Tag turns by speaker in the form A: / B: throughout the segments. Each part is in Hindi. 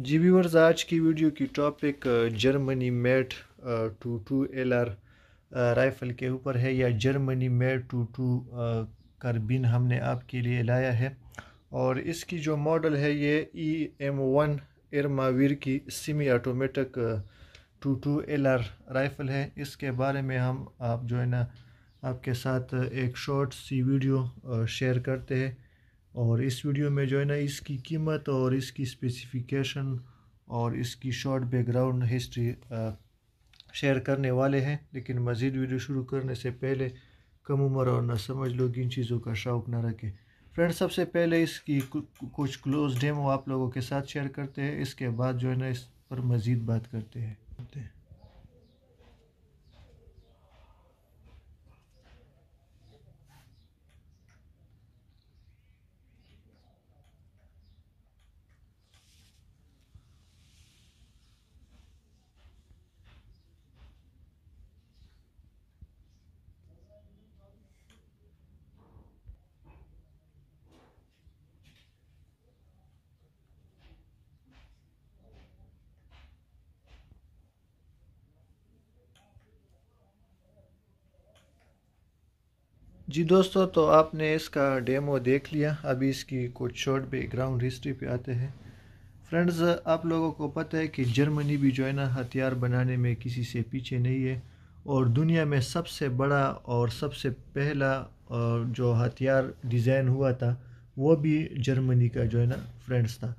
A: जी व्यूवर्स आज की वीडियो की topic Germany made two two L R rifle के ऊपर है या Germany made two two carbine हमने आपके लिए लाया है और इसकी जो मॉडल है ये ई एम वन एरमावीर की semi automatic two two L R rifle है इसके बारे में हम आप जो है ना आपके साथ एक शॉर्ट सी वीडियो शेयर uh, करते हैं और इस वीडियो में जो है ना इसकी कीमत और इसकी स्पेसिफिकेशन और इसकी शॉर्ट बैकग्राउंड हिस्ट्री शेयर करने वाले हैं लेकिन मज़ीद वीडियो शुरू करने से पहले कम उम्र और ना समझ लोग इन चीज़ों का शौक़ ना रखें फ्रेंड्स सबसे पहले इसकी कुछ क्लोज डेमो आप लोगों के साथ शेयर करते हैं इसके बाद जो है ना इस पर मज़ीद बात करते हैं जी दोस्तों तो आपने इसका डेमो देख लिया अभी इसकी कुछ शॉर्ट बैकग्राउंड हिस्ट्री पे आते हैं फ्रेंड्स आप लोगों को पता है कि जर्मनी भी जो है ना हथियार बनाने में किसी से पीछे नहीं है और दुनिया में सबसे बड़ा और सबसे पहला और जो हथियार डिज़ाइन हुआ था वो भी जर्मनी का जो है ना फ्रेंड्स था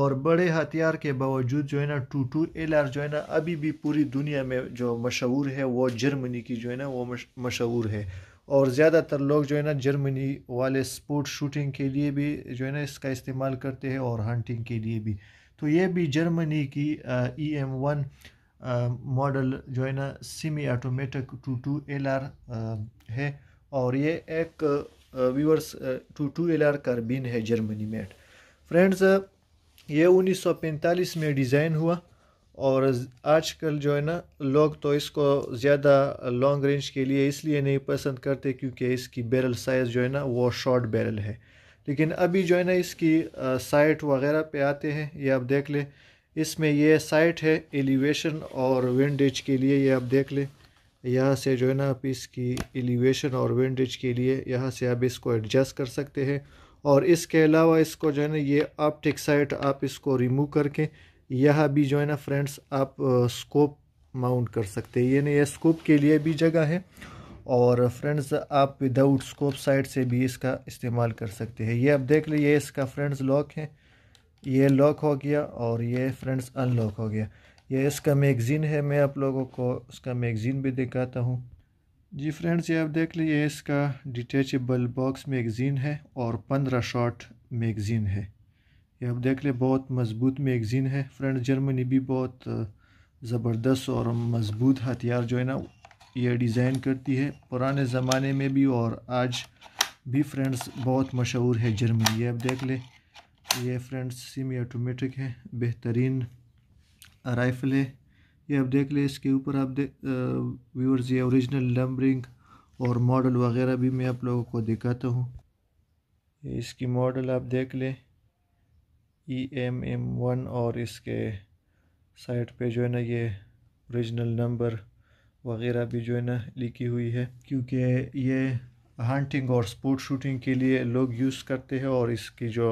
A: और बड़े हथियार के बावजूद जो है ना टू टू एल आर जो है ना अभी भी पूरी दुनिया में जो मशहूर है वो जर्मनी की जो है ना वो मशहूर है और ज़्यादातर लोग जो है ना जर्मनी वाले स्पोर्ट शूटिंग के लिए भी जो है ना इसका इस्तेमाल करते हैं और हंटिंग के लिए भी तो ये भी जर्मनी की ई एम वन मॉडल जो है ना semi automatic two two L R है और ये एक viewers two two L R carbine है जर्मनी मेट फ्रेंड्स ये 1945 में डिज़ाइन हुआ और आजकल जो है ना लोग तो इसको ज़्यादा लॉन्ग रेंज के लिए इसलिए नहीं पसंद करते क्योंकि इसकी बैरल साइज़ जो है ना वो शॉर्ट बैरल है लेकिन अभी जो है ना इसकी साइट वगैरह पे आते हैं ये आप देख लें इसमें ये साइट है एलिवेशन और विंडेज के लिए ये आप देख लें यहाँ से जो है ना आप इसकी एलिवेशन और विंडेज के लिए यहाँ से आप इसको एडजस्ट कर सकते हैं और इसके अलावा इसको जो है ना ये ऑप्टिक साइट आप इसको रिमूव करके यह भी जो है ना फ्रेंड्स आप स्कोप माउंट कर सकते हैं यानी ये स्कोप के लिए भी जगह है और फ्रेंड्स आप विदाउट स्कोप साइड से भी इसका इस्तेमाल कर सकते हैं ये आप देख लीजिए इसका फ्रेंड्स लॉक है ये लॉक हो गया और ये फ्रेंड्स अनलॉक हो गया ये इसका मैगज़ीन है मैं आप लोगों को इसका मैगज़ीन भी दिखाता हूँ जी फ्रेंड्स ये आप देख लीजिए इसका डिटेचबल बॉक्स मैगज़ीन है और पंद्रह शॉट मैगज़ीन है ये आप देख लें बहुत मज़बूत मैगज़ीन है फ्रेंड जर्मनी भी बहुत ज़बरदस्त और मज़बूत हथियार जो है ना ये डिज़ाइन करती है पुराने ज़माने में भी और आज भी फ्रेंड्स बहुत मशहूर है जर्मनी ये आप देख लें ये फ्रेंड्स सीमी ऑटोमेटिक है बेहतरीन राइफल है ये आप देख लें इसके ऊपर आप देख व्यूअर्स ये ओरिजिनल लम्बरिंग और मॉडल वगैरह भी मैं आप लोगों को दिखाता हूँ इसकी मॉडल आप देख लें ई एम एम वन और इसके साइड पे जो है ना ये ओरिजिनल नंबर वगैरह भी जो है ना लिखी हुई है क्योंकि ये हंटिंग और स्पोर्ट शूटिंग के लिए लोग यूज़ करते हैं और इसकी जो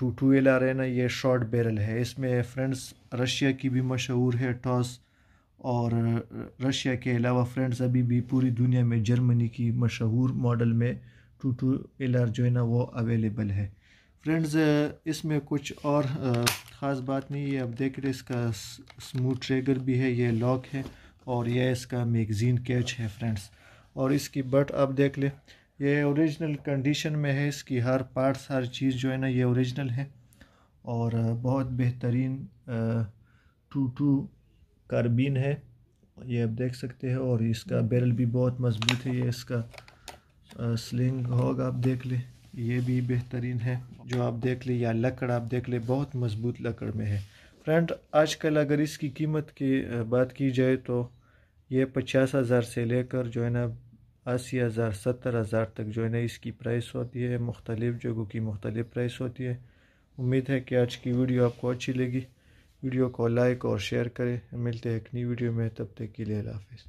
A: टू टू एल आर है ना ये शॉर्ट बैरल है इसमें फ्रेंड्स रशिया की भी मशहूर है टॉस और रशिया के अलावा फ्रेंड्स अभी भी पूरी दुनिया में जर्मनी की मशहूर मॉडल में टू टू एल आर जो है ना वो अवेलेबल है फ्रेंड्स इसमें कुछ और ख़ास बात नहीं है अब देख रहे इसका स्मूथ ट्रेगर भी है ये लॉक है और यह इसका मैगज़ीन कैच है फ्रेंड्स और इसकी बट आप देख लें ये ओरिजिनल कंडीशन में है इसकी हर पार्ट्स हर चीज़ जो है ना ये ओरिजिनल है और बहुत बेहतरीन टू टू कारबीन है ये आप देख सकते हैं और इसका बैरल भी बहुत मजबूत है ये इसका स्लिंग होगा आप देख लें ये भी बेहतरीन है जो आप देख ले या लकड़ आप देख ले बहुत मज़बूत लकड़ में है फ्रेंड आजकल अगर इसकी कीमत की बात की जाए तो ये पचास हज़ार से लेकर जो है ना अस्सी हज़ार सत्तर हज़ार तक जो है ना इसकी प्राइस होती है मुख्तलिफ़ जगहों की मुख्तलिफ़ प्राइस होती है उम्मीद है कि आज की वीडियो आपको अच्छी लगी वीडियो को लाइक और शेयर करें मिलते हैं एक नई वीडियो में तब तक के लिए हाफिज़